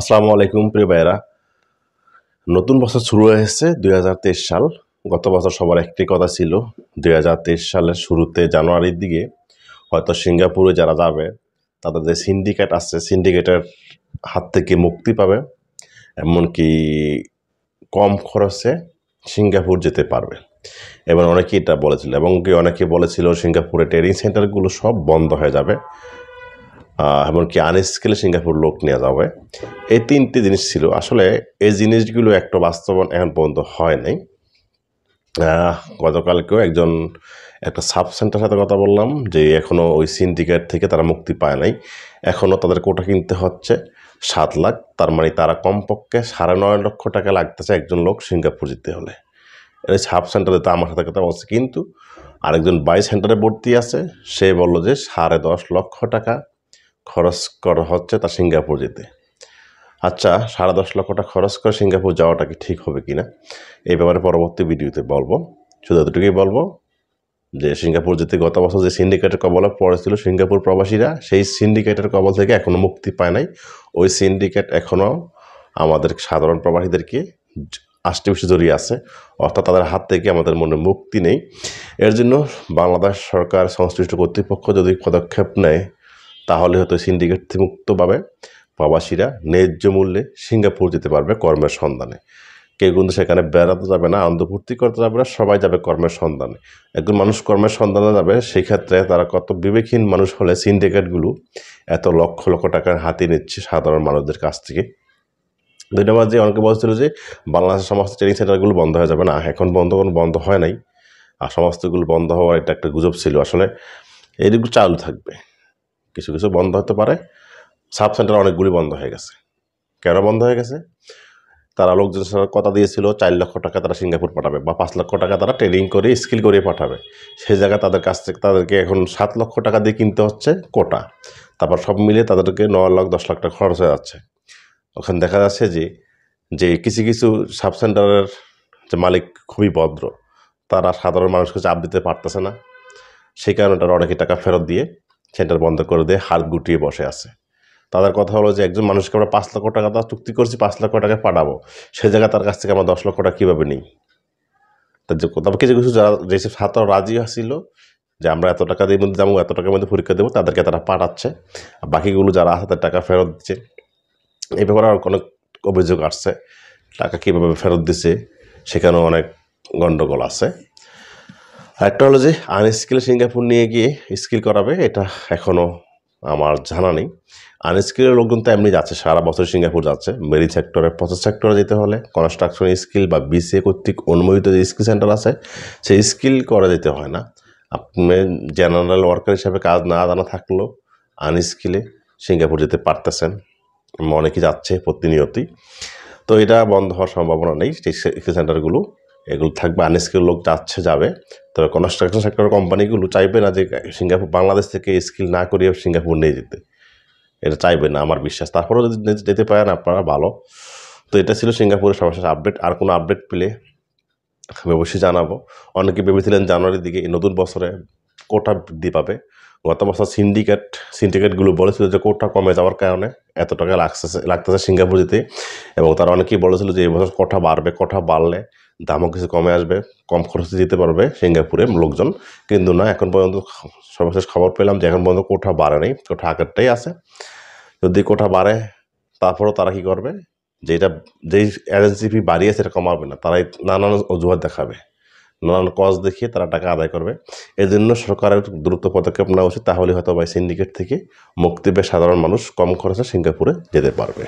আসসালামু আলাইকুম প্রিয় ভাইরা নতুন বছর শুরু হয়েছে দুই সাল গত বছর সবার একটি কথা ছিল দুই সালের শুরুতে জানুয়ারির দিকে হয়তো সিঙ্গাপুরে যারা যাবে তাদের যে সিন্ডিকেট আছে সিন্ডিকেটের হাত থেকে মুক্তি পাবে এমনকি কম খরচে সিঙ্গাপুর যেতে পারবে এবং অনেকেই এটা বলেছিল এবং কি অনেকে বলেছিল সিঙ্গাপুরে ট্রেনিং সেন্টারগুলো সব বন্ধ হয়ে যাবে এমনকি আনস্কেলে সিঙ্গাপুর লোক নেওয়া যাবে এই তিনটি জিনিস ছিল আসলে এই জিনিসগুলো একটা বাস্তবন এখন পর্যন্ত হয় নাই গতকালকেও একজন একটা সাব সেন্টার সাথে কথা বললাম যে এখনও ওই সিন্ডিকেট থেকে তারা মুক্তি পায় নাই এখনও তাদের কোটা কিনতে হচ্ছে সাত লাখ তার মানে তারা কমপক্ষে সাড়ে নয় লক্ষ টাকা লাগতেছে একজন লোক সিঙ্গাপুর যেতে হলে এই সাব সেন্টারে তো আমার সাথে কথা বলছে কিন্তু আরেকজন বাই সেন্টারে ভর্তি আছে সে বলল যে সাড়ে দশ লক্ষ টাকা খরচ করা হচ্ছে তা সিঙ্গাপুর যেতে আচ্ছা সাড়ে দশ লক্ষ টাকা খরচ করে সিঙ্গাপুর যাওয়াটা কি ঠিক হবে কিনা এই ব্যাপারে পরবর্তী ভিডিওতে বলবো শুধু এতটুকুই বলবো যে সিঙ্গাপুর যেতে গত বছর যে সিন্ডিকেটের কবলে পড়েছিল সিঙ্গাপুর প্রবাসীরা সেই সিন্ডিকেটের কবল থেকে এখনও মুক্তি পায় নাই ওই সিন্ডিকেট এখনও আমাদের সাধারণ প্রবাসীদেরকে বেশি জড়িয়ে আছে অর্থাৎ তাদের হাত থেকে আমাদের মনে মুক্তি নেই এর জন্য বাংলাদেশ সরকার সংশ্লিষ্ট কর্তৃপক্ষ যদি পদক্ষেপ নেয় তাহলে হয়তো সিন্ডিকেট থেকে মুক্ত পাবে প্রবাসীরা ন্যায্য মূল্যে সিঙ্গাপুর যেতে পারবে কর্মের সন্ধানে কেউ কিন্তু সেখানে বেড়াতে যাবে না আনন্দ ফুর্তি করতে যাবে না সবাই যাবে কর্মের সন্ধানে একজন মানুষ কর্মের সন্ধানে যাবে সেক্ষেত্রে তারা কত বিবেকহীন মানুষ হলে সিন্ডিকেটগুলো এত লক্ষ লক্ষ টাকার হাতে নিচ্ছে সাধারণ মানুষদের কাছ থেকে দুই নম্বর যে অনেকে বলছিল যে বাংলাদেশের সমস্ত ট্রেনিং সেন্টারগুলো বন্ধ হয়ে যাবে না এখন বন্ধ কোনো বন্ধ হয় নাই আর সমস্তগুলো বন্ধ হওয়ার এটা একটা গুজব ছিল আসলে এইটুকু চালু থাকবে কিছু কিছু বন্ধ হতে পারে সাব সেন্টার অনেকগুলি বন্ধ হয়ে গেছে কেন বন্ধ হয়ে গেছে তারা লোকজন কথা দিয়েছিল চার লক্ষ টাকা তারা সিঙ্গাপুর পাঠাবে বা পাঁচ লক্ষ টাকা তারা ট্রেনিং করে স্কিল করে পাঠাবে সেই জায়গায় তাদের কাছ থেকে তাদেরকে এখন সাত লক্ষ টাকা দিয়ে কিনতে হচ্ছে কোটা তারপর সব মিলিয়ে তাদেরকে ন লাখ দশ লাখ টাকা খরচ হয়ে যাচ্ছে ওখানে দেখা যাচ্ছে যে যে কিছু কিছু সাব সেন্টারের যে মালিক খুবই ভদ্র তারা সাধারণ মানুষকে চাপ দিতে পারতেছে না সেই কারণে তারা অনেকে টাকা ফেরত দিয়ে সেন্টার বন্ধ করে দিয়ে হাত গুটিয়ে বসে আছে তাদের কথা হলো যে একজন মানুষকে আমরা পাঁচ লক্ষ টাকা তার চুক্তি করছি পাঁচ লক্ষ টাকা পাঠাবো সে জায়গায় তার কাছ থেকে আমরা দশ লক্ষ টাকা কীভাবে নিই তার যে তবে কিছু কিছু যারা যেসব ছাত্র রাজি আসছিল যে আমরা এত টাকা দিয়ে মধ্যে যাবো এত টাকার মধ্যে পরীক্ষা দেবো তাদেরকে তারা পাঠাচ্ছে আর বাকিগুলো যারা আছে তাদের টাকা ফেরত দিচ্ছে এই ব্যাপারে অনেক অভিযোগ আসছে টাকা কীভাবে ফেরত দিছে সেখানেও অনেক গণ্ডগোল আছে আরেকটা আনস্কিল সিঙ্গাপুর নিয়ে গিয়ে স্কিল করাবে এটা এখনও আমার জানা নেই আনস্কিলের লোকজন তো এমনি যাচ্ছে সারা বছর সিঙ্গাপুর যাচ্ছে মেরি সেক্টরে প্রসেস সেক্টরে যেতে হলে কনস্ট্রাকশন স্কিল বা বিসিএ কর্তৃক অনুমোদিত যে স্কিল সেন্টার আছে সেই স্কিল করে যেতে হয় না আপনি জেনারেল ওয়ার্কার হিসাবে কাজ না জানা থাকলেও আনস্কিলে সিঙ্গাপুর যেতে পারতেছেন অনেকে যাচ্ছে প্রতিনিয়তই তো এটা বন্ধ হওয়ার সম্ভাবনা নেই স্কিল সেন্টারগুলো এগুলো থাকবে আনস্কিল লোক যাচ্ছে যাবে তবে কনস্ট্রাকশন সেক্টর কোম্পানিগুলো চাইবে না যে সিঙ্গাপুর বাংলাদেশ থেকে স্কিল না করিয়ে সিঙ্গাপুর নিয়ে যেতে এটা চাইবে না আমার বিশ্বাস তারপরেও যদি যেতে পারেন আপনারা ভালো তো এটা ছিল সিঙ্গাপুরের সবশেষ আপডেট আর কোনো আপডেট পেলে আমি অবশ্যই জানাবো অনেকে ভেবেছিলেন জানুয়ারির দিকে নতুন বছরে কোটা বৃদ্ধি পাবে গত বছর সিন্ডিকেট সিন্ডিকেটগুলো বলেছিল যে কোটা কমে যাওয়ার কারণে এত টাকা লাগতেছে লাগতেছে সিঙ্গাপুর যেতে এবং তারা অনেকেই বলেছিল যে এবছর কোঠা বাড়বে কোঠা বাড়লে দামও কিছু কমে আসবে কম খরচে যেতে পারবে সিঙ্গাপুরে লোকজন কিন্তু না এখন পর্যন্ত সর্বশেষ খবর পেলাম যে এখন পর্যন্ত কোঠা বাড়ে নেই কোঠা আকারটাই আছে যদি কোঠা বাড়ে তারপরেও তারা কি করবে যেটা যেই এজেন্সি ফি বাড়িয়ে সেটা কমাবে না তারাই নানান অজুহাত দেখাবে নানান কজ দেখিয়ে তারা টাকা আদায় করবে এই জন্য সরকারের দ্রুত পদক্ষেপ নেওয়া উচিত তাহলে হয়তো বা সিন্ডিকেট থেকে মুক্তি পেয়ে সাধারণ মানুষ কম খরচে সিঙ্গাপুরে যেতে পারবে